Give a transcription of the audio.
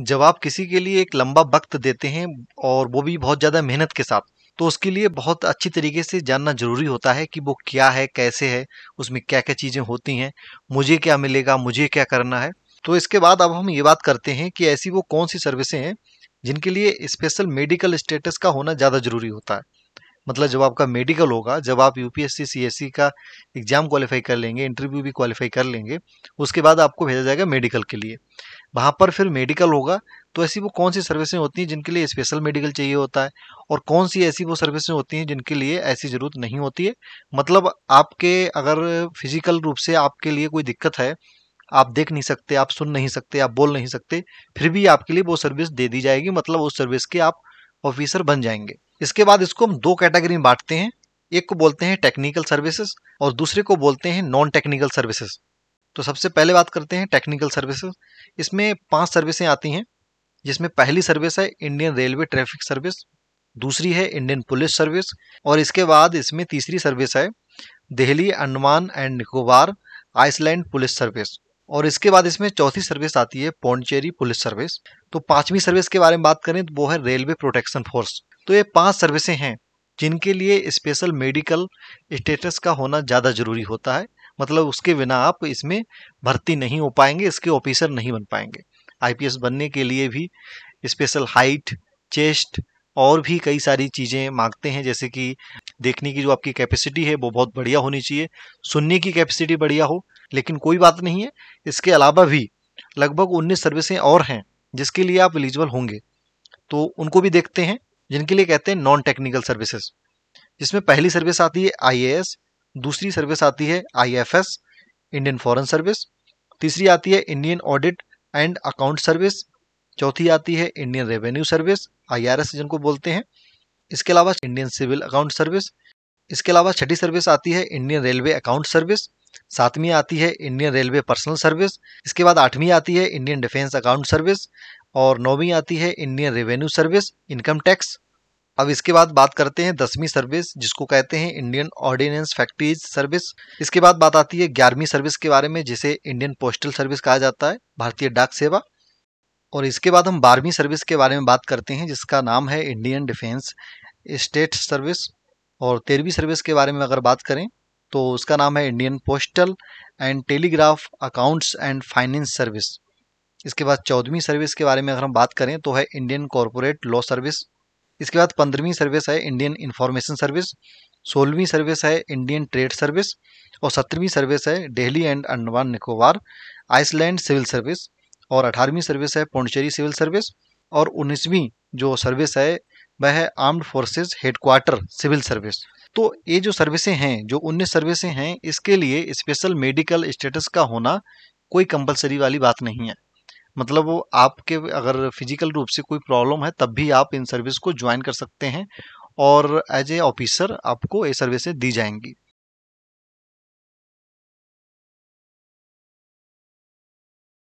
जब आप किसी के लिए एक लंबा वक्त देते हैं और वो भी बहुत ज़्यादा मेहनत के साथ तो उसके लिए बहुत अच्छी तरीके से जानना ज़रूरी होता है कि वो क्या है कैसे है उसमें क्या क्या चीज़ें होती हैं मुझे क्या मिलेगा मुझे क्या करना है तो इसके बाद अब हम ये बात करते हैं कि ऐसी वो कौन सी सर्विसें हैं जिनके लिए स्पेशल मेडिकल स्टेटस का होना ज़्यादा ज़रूरी होता है मतलब जब आपका मेडिकल होगा जब आप यूपीएससी सीएससी का एग्ज़ाम क्वालिफाई कर लेंगे इंटरव्यू भी क्वालिफाई कर लेंगे उसके बाद आपको भेजा जाएगा मेडिकल के लिए वहाँ पर फिर मेडिकल होगा तो ऐसी वो कौन सी सर्विसें होती हैं जिनके लिए स्पेशल मेडिकल चाहिए होता है और कौन सी ऐसी वो सर्विसें होती हैं जिनके लिए ऐसी ज़रूरत नहीं होती है मतलब आपके अगर फिजिकल रूप से आपके लिए कोई दिक्कत है आप देख नहीं सकते आप सुन नहीं सकते आप बोल नहीं सकते फिर भी आपके लिए वो सर्विस दे दी जाएगी मतलब उस सर्विस के आप ऑफिसर बन जाएंगे इसके बाद इसको हम दो कैटेगरी में बांटते हैं एक को बोलते हैं टेक्निकल सर्विसेज और दूसरे को बोलते हैं नॉन टेक्निकल सर्विसेज तो सबसे पहले बात करते हैं टेक्निकल सर्विसेज इसमें पांच सर्विसें आती हैं जिसमें पहली सर्विस है इंडियन रेलवे ट्रैफिक सर्विस दूसरी है इंडियन पुलिस सर्विस और इसके बाद इसमें तीसरी सर्विस है Delhi Andaman and Nicobar island police service और इसके बाद इसमें चौथी सर्विस आती है पौंडचेरी पुलिस सर्विस तो पांचवी सर्विस के बारे में बात करें तो वो है रेलवे प्रोटेक्शन फोर्स तो ये पांच सर्विसें हैं जिनके लिए स्पेशल मेडिकल स्टेटस का होना ज़्यादा ज़रूरी होता है मतलब उसके बिना आप इसमें भर्ती नहीं हो पाएंगे इसके ऑफिसर नहीं बन पाएंगे आईपीएस बनने के लिए भी स्पेशल हाइट चेस्ट और भी कई सारी चीज़ें मांगते हैं जैसे कि देखने की जो आपकी कैपेसिटी है वो बहुत बढ़िया होनी चाहिए सुनने की कैपेसिटी बढ़िया हो लेकिन कोई बात नहीं है इसके अलावा भी लगभग उन्नीस सर्विसें और हैं जिसके लिए आप एलिजिबल होंगे तो उनको भी देखते हैं जिनके लिए कहते हैं नॉन टेक्निकल सर्विसेज जिसमें पहली सर्विस आती है आई दूसरी सर्विस आती है आईएफएस इंडियन फॉरेन सर्विस तीसरी आती है Indian audit and account service चौथी आती है इंडियन रेवेन्यू सर्विस आईआरएस जिनको बोलते हैं इसके अलावा इंडियन सिविल अकाउंट सर्विस इसके अलावा छठी सर्विस आती है इंडियन रेलवे अकाउंट सर्विस सातवीं आती है इंडियन रेलवे पर्सनल सर्विस इसके बाद आठवीं आती है इंडियन डिफेंस अकाउंट सर्विस और नौवीं आती है Indian revenue service income tax अब इसके बाद बात करते हैं दसवीं सर्विस जिसको कहते हैं इंडियन ऑर्डिनेंस फैक्ट्रीज सर्विस इसके बाद बात आती है ग्यारहवीं सर्विस के बारे में जिसे इंडियन पोस्टल सर्विस कहा जाता है भारतीय डाक सेवा और इसके बाद हम बारहवीं सर्विस के बारे में बात करते हैं जिसका नाम है इंडियन डिफेंस स्टेट सर्विस और तेरहवीं सर्विस के बारे में अगर बात करें तो उसका नाम है Indian postal and telegraph accounts and finance service इसके बाद चौदहवीं सर्विस के बारे में अगर हम बात करें तो है इंडियन कॉरपोरेट लॉ सर्विस इसके बाद पंद्रहवीं सर्विस है इंडियन इन्फॉर्मेशन सर्विस सोलहवीं सर्विस है इंडियन ट्रेड सर्विस और सत्रहवीं सर्विस है Delhi and Andaman Nicobar island civil service और अठारहवीं सर्विस है पौंडचेरी सिविल सर्विस और उन्नीसवीं जो सर्विस है वह है armed forces headquarter civil service तो ये जो सर्विसें हैं जो उन्नीस सर्विसें हैं इसके लिए स्पेशल मेडिकल स्टेटस का होना कोई कंपलसरी वाली बात नहीं है मतलब वो आपके अगर फिजिकल रूप से कोई प्रॉब्लम है तब भी आप इन सर्विस को ज्वाइन कर सकते हैं और एज ए ऑफिसर आपको ये सर्विसेज दी जाएंगी